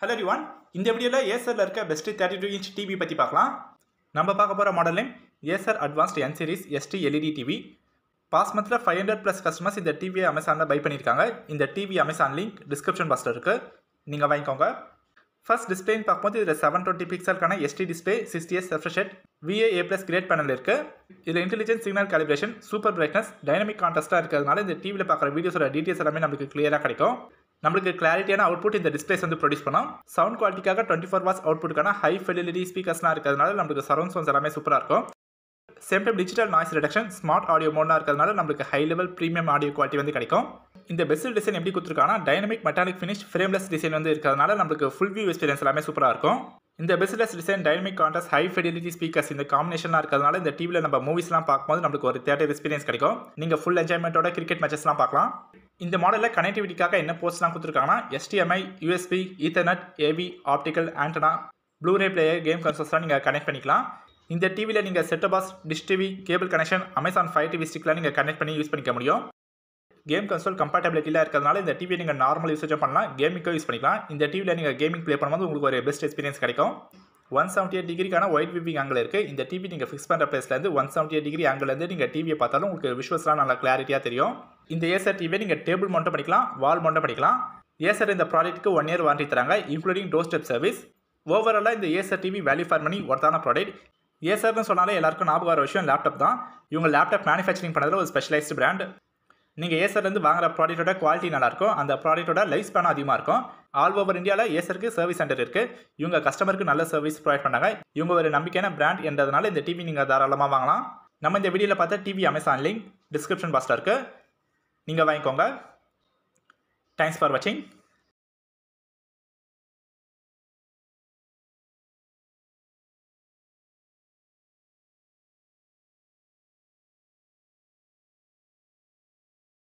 hello ரிவான் இந்த வீடியோவில் ஏசரில் இருக்க best thirty two inch TV பற்றி பார்க்கலாம் நம்ம பார்க்க போகிற model name Acer advanced N series SD LED TV past மந்தில் ஃபைவ் ஹண்ட்ரட் ப்ளஸ் கஸ்டமர்ஸ் இந்த டிவியை அமேசானில் பை பண்ணியிருக்காங்க இந்த டிவி அமேசான் லிங்க் டிஸ்கிரிப்ஷன் பாக்ஸில் இருக்குது நீங்கள் வாங்கிக்கோங்க ஃபர்ஸ்ட் டிஸ்பிளேன்னு பார்க்கும்போது இதில் செவன் டுவெண்ட்டி பிக்சலுக்கான SD display sixty S refresh rate VA plus grade panel இருக்குது இதில் intelligence signal calibration super brightness dynamic கான்டெஸ்ட்டாக இருக்கிறதுனால இந்த டிவியில் பார்க்குற வீடியோஸோட டீட்டெயில்ஸ் எல்லாமே நமக்கு கிளியராக கிடைக்கும் நம்மளுக்கு கிளாரிட்டியான அவுட்புட் இந்த டிஸ்பிளேஸ் வந்து ப்ரொடியூஸ் பண்ணோம் சவுண்ட் குவாலிட்டிக்காக டுவெண்ட்டி ஃபோர் வாட்ஸ் அவுட்புட்டுக்கான ஹை ஃபெலிலிட்டி ஸ்பீக்கர்ஸ்லாம் இருக்கிறதுனால நம்மளுக்கு சரௌண்ட் சவுண்ட்ஸ் எல்லாமே சூப்பராக இருக்கும் same time digital noise reduction smart audio மோட்னா இருக்கிறதுனால நம்மளுக்கு high level premium audio quality வந்து கிடைக்கும் இந்த பெஸ்ட் டிசைன் எப்படி கொடுத்துருக்கானா dynamic metallic finish frameless design வந்து இருக்கிறதுனால நம்மளுக்கு ஃபுல் வியூ எக்ஸ்பீரியன்ஸ் எல்லாமே சூப்பராக இருக்கும் இந்த bezelless design dynamic contrast high fidelity speakers இந்த காம்பினேஷனாக இருக்கிறதுனால இந்த டிவியில் நம்ம மூவிஸ்லாம் பார்க்கும்போது நம்மளுக்கு ஒரு தேட்டர் எக்ஸ்பீரியன்ஸ் கிடைக்கும் நீங்கள் ஃபுல் என்ஜாய்மெண்ட்டோட கிரிக்கெட் மேட்சஸ்லாம் பார்க்கலாம் இந்த மாடலில் கனெக்டிவிட்டிக்காக என்ன போர்ட்ஸ்லாம் கொடுத்துருக்காங்கன்னா HDMI USB ethernet AV optical antenna Blu-ray player game கன்சோல்ஸ்லாம் நீங்கள் கனெக்ட் பண்ணிக்கலாம் இந்த டிவியில் நீங்கள் setup box dish TV cable connection Amazon fire TV ஸ்டிக்லாம் நீங்கள் கனெக்ட் பண்ணி யூஸ் பண்ணிக்க முடியும் கேம் கன்சோல் கம்பேட்டபிலிட்டியில் இருக்கிறதுனால இந்த டிவியை நீங்கள் நார்மல் யூசேஜும் பண்ணலாம் கேமிங்க்கும் யூஸ் பண்ணிக்கலாம் இந்த டிவியில் நீங்கள் கேமிங் ப்ளே பண்ணும்போது உங்களுக்கு ஒரு பெஸ்ட் எக்ஸ்பீரியன்ஸ் கிடைக்கும் ஒன் செவன்ட்டி எயிட் டிகிரிக்கான ஒயிட் விவிங் ஆங்கில் இருக்குது இந்த டிவி நீங்கள் ஃபிக்ஸ் பண்ணுற பிளேஸ்லேருந்து ஒன் செவன்ட்டி எயிட் டிகிரி ஆங்கிலேருந்து நீங்கள் டிவியை பார்த்தாலும் உங்களுக்கு விஷுவல்ஸ்லாம் நல்லா கிளாரிட்டியாக தெரியும் இந்த ஏசர் டிவியை நீங்கள் டேபிள் மட்டும் படிக்கலாம் வால் மட்டும் படிக்கலாம் ஏசர் இந்த ப்ராடக்ட்டுக்கு ஒன் இயர் வாரண்டி தராங்க இன்க்ளூடிங் டோர் ஸ்டெப் சர்வீஸ் ஓவராலாக இந்த Acer TV value for money ஒர்த்தான ப்ராடக்ட் ஏசர்னு சொன்னாலே எல்லாருக்கும் ஞாபகம் வர விஷயம் லேப்டாப் தான் இவங்க லேப்டாப் மேனுஃபேக்சரிங் பண்ணுறதுல ஒரு ஸ்பெஷலைஸ்டு பிராண்ட் நீங்கள் ஏசர்லேருந்து வாங்குற ப்ராடக்ட்டோட குவாலிட்டி நல்லாயிருக்கும் அந்த ப்ராடக்ட்டோட லைஃப் ஸ்பேனும் அதிகமாக இருக்கும் ஆல் ஓவர் இந்தியாவில் ஏசருக்கு சர்வீஸ் சென்டர் இருக்குது இவங்க கஸ்டமருக்கு நல்ல சர்வீஸ் ப்ரொவைட் பண்ணாங்க இவங்க ஒரு நம்பிக்கையான பிராண்ட் என்றதுனால இந்த டிவி நீங்கள் தாராளமாக வாங்கலாம் நம்ம இந்த வீடியோவில் பார்த்தா டிவி அமேசான் லிங்க் டிஸ்கிரிப்ஷன் பாக்ஸில் இருக்குது நீங்கள் வாங்கிக்கோங்க தேங்க்ஸ் ஃபார் வாட்சிங்